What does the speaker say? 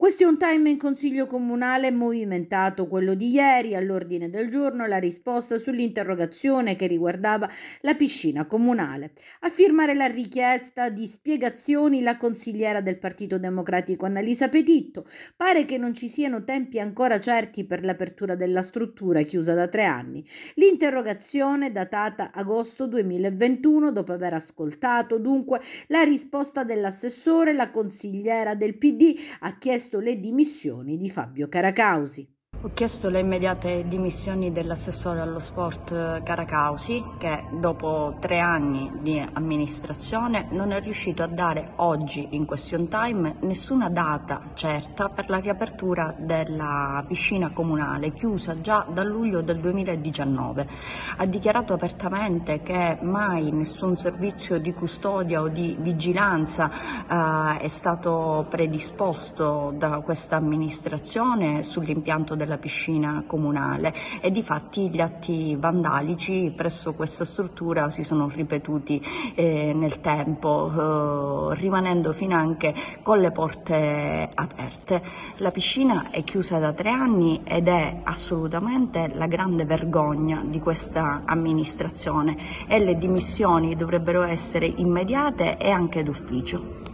Question time in Consiglio Comunale movimentato quello di ieri all'ordine del giorno la risposta sull'interrogazione che riguardava la piscina comunale. A firmare la richiesta di spiegazioni la consigliera del Partito Democratico Annalisa Petitto. Pare che non ci siano tempi ancora certi per l'apertura della struttura chiusa da tre anni. L'interrogazione datata agosto 2021 dopo aver ascoltato dunque la risposta dell'assessore la consigliera del PD ha chiesto chiesto le dimissioni di Fabio Caracausi. Ho chiesto le immediate dimissioni dell'assessore allo sport eh, Caracausi che dopo tre anni di amministrazione non è riuscito a dare oggi in question time nessuna data certa per la riapertura della piscina comunale chiusa già da luglio del 2019. Ha dichiarato apertamente che mai nessun servizio di custodia o di vigilanza eh, è stato predisposto da questa amministrazione sull'impianto della la piscina comunale e di fatti gli atti vandalici presso questa struttura si sono ripetuti eh, nel tempo, eh, rimanendo fin anche con le porte aperte. La piscina è chiusa da tre anni ed è assolutamente la grande vergogna di questa amministrazione e le dimissioni dovrebbero essere immediate e anche d'ufficio.